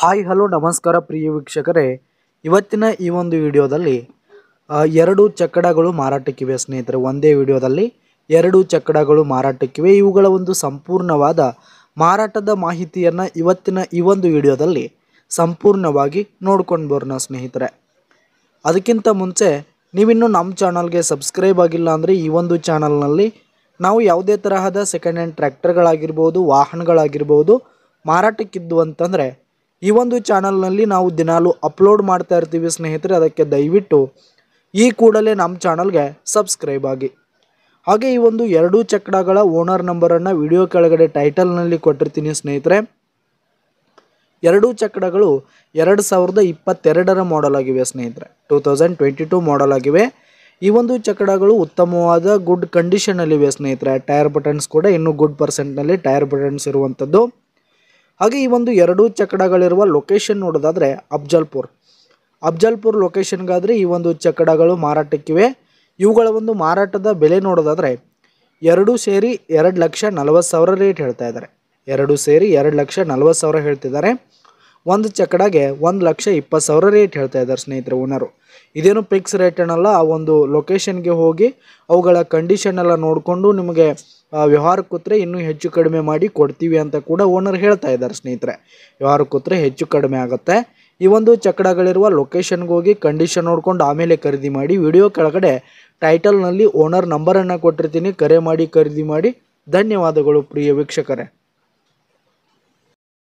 hi hello ನಮಸ್ಕಾರ ಪ್ರಿಯ ವೀಕ್ಷಕರೇ ಇವತ್ತಿನ ಈ ಒಂದು ವಿಡಿಯೋದಲ್ಲಿ ಎರಡು ಚಕ್ಕಡಗಳು ಮಾರಾಟಕ್ಕಿವೆ ಸ್ನೇಹಿತರೆ ಒಂದೇ ವಿಡಿಯೋದಲ್ಲಿ ಎರಡು ಚಕ್ಕಡಗಳು ಮಾರಾಟಕ್ಕಿವೆ ಇವುಗಳ ಒಂದು ಸಂಪೂರ್ಣವಾದ ಮಾರಾಟದ ಮಾಹಿತಿಯನ್ನು ಇವತ್ತಿನ ಈ ಒಂದು ವಿಡಿಯೋದಲ್ಲಿ ಸಂಪೂರ್ಣವಾಗಿ ನೋಡ್ಕೊಂಡು ಬರೋಣ ಸ್ನೇಹಿತರೆ ಅದಕ್ಕಿಂತ ಮುಂಚೆ ನೀವಿನ್ನೂ ನಮ್ಮ ಚಾನಲ್ಗೆ ಸಬ್ಸ್ಕ್ರೈಬ್ ಆಗಿಲ್ಲ ಅಂದರೆ ಈ ಒಂದು ಚಾನಲ್ನಲ್ಲಿ ನಾವು ಯಾವುದೇ ತರಹದ ಸೆಕೆಂಡ್ ಹ್ಯಾಂಡ್ ಟ್ರ್ಯಾಕ್ಟರ್ಗಳಾಗಿರ್ಬೋದು ವಾಹನಗಳಾಗಿರ್ಬೋದು ಮಾರಾಟಕ್ಕಿದ್ದು ಅಂತಂದರೆ ಈ ಒಂದು ಚಾನಲ್ನಲ್ಲಿ ನಾವು ದಿನಾಲು ಅಪ್ಲೋಡ್ ಮಾಡ್ತಾ ಇರ್ತೀವಿ ಸ್ನೇಹಿತರೆ ಅದಕ್ಕೆ ದಯವಿಟ್ಟು ಈ ಕೂಡಲೇ ನಮ್ಮ ಚಾನಲ್ಗೆ ಸಬ್ಸ್ಕ್ರೈಬ್ ಆಗಿ ಹಾಗೆ ಈ ಒಂದು ಎರಡೂ ಚಕ್ರಗಳ ಓನರ್ ನಂಬರನ್ನು ವಿಡಿಯೋ ಕೆಳಗಡೆ ಟೈಟಲ್ನಲ್ಲಿ ಕೊಟ್ಟಿರ್ತೀನಿ ಸ್ನೇಹಿತರೆ ಎರಡೂ ಚಕ್ರಗಳು ಎರಡು ಸಾವಿರದ ಇಪ್ಪತ್ತೆರಡರ ಮಾಡೆಲ್ ಆಗಿವೆ ಸ್ನೇಹಿತರೆ two thousand twenty two model ಆಗಿವೆ ಈ ಒಂದು ಚಕ್ರಗಳು ಉತ್ತಮವಾದ ಗುಡ್ ಕಂಡೀಷನಲ್ಲಿವೆ ಸ್ನೇಹಿತರೆ ಟೈರ್ ಬಟನ್ಸ್ ಕೂಡ ಇನ್ನೂ ಗುಡ್ ಪರ್ಸೆಂಟ್ನಲ್ಲಿ ಟೈರ್ ಬಟನ್ಸ್ ಇರುವಂಥದ್ದು ಹಾಗೆ ಈ ಒಂದು ಎರಡೂ ಚಕಡಗಳಿರುವ ಲೊಕೇಶನ್ ನೋಡೋದಾದರೆ ಅಫ್ಜಲ್ಪುರ್ ಅಫ್ಜಲ್ಪುರ್ ಲೊಕೇಶನ್ಗಾದರೆ ಈ ಒಂದು ಚಕಡಗಳು ಮಾರಾಟಕ್ಕಿವೆ ಇವುಗಳ ಒಂದು ಮಾರಾಟದ ಬೆಲೆ ನೋಡೋದಾದರೆ ಎರಡೂ ಸೇರಿ ಎರಡು ಲಕ್ಷ ನಲವತ್ತು ಸಾವಿರ ರೇಟ್ ಹೇಳ್ತಾ ಇದ್ದಾರೆ ಎರಡು ಸೇರಿ ಎರಡು ಲಕ್ಷ ನಲವತ್ತು ಸಾವಿರ ಹೇಳ್ತಿದ್ದಾರೆ ಒಂದು ಚಕಡಾಗೆ ಒಂದು ಲಕ್ಷ ಇಪ್ಪತ್ತು ಸಾವಿರ ರೇಟ್ ಹೇಳ್ತಾ ಇದ್ದಾರೆ ಸ್ನೇಹಿತರೆ ಓನರು ಇದೇನು ಫಿಕ್ಸ್ ರೇಟ್ ಅನ್ನಲ್ಲ ಆ ಒಂದು ಲೊಕೇಶನ್ಗೆ ಹೋಗಿ ಅವುಗಳ ಕಂಡೀಷನ್ ಎಲ್ಲ ನೋಡಿಕೊಂಡು ನಿಮಗೆ ವ್ಯವಹಾರಕ್ಕೆ ಕೂತ್ರೆ ಇನ್ನೂ ಹೆಚ್ಚು ಕಡಿಮೆ ಮಾಡಿ ಕೊಡ್ತೀವಿ ಅಂತ ಕೂಡ ಓನರ್ ಹೇಳ್ತಾ ಇದ್ದಾರೆ ಸ್ನೇಹಿತರೆ ವ್ಯವಹಾರ ಕೂತ್ರೆ ಹೆಚ್ಚು ಕಡಿಮೆ ಆಗುತ್ತೆ ಈ ಒಂದು ಚಕ್ರಗಳಿರುವ ಲೊಕೇಶನ್ಗೆ ಹೋಗಿ ಕಂಡೀಷನ್ ನೋಡ್ಕೊಂಡು ಆಮೇಲೆ ಖರೀದಿ ಮಾಡಿ ವಿಡಿಯೋ ಕೆಳಗಡೆ ಟೈಟಲ್ನಲ್ಲಿ ಓನರ್ ನಂಬರನ್ನು ಕೊಟ್ಟಿರ್ತೀನಿ ಕರೆ ಮಾಡಿ ಖರೀದಿ ಮಾಡಿ ಧನ್ಯವಾದಗಳು ಪ್ರಿಯ ವೀಕ್ಷಕರೇ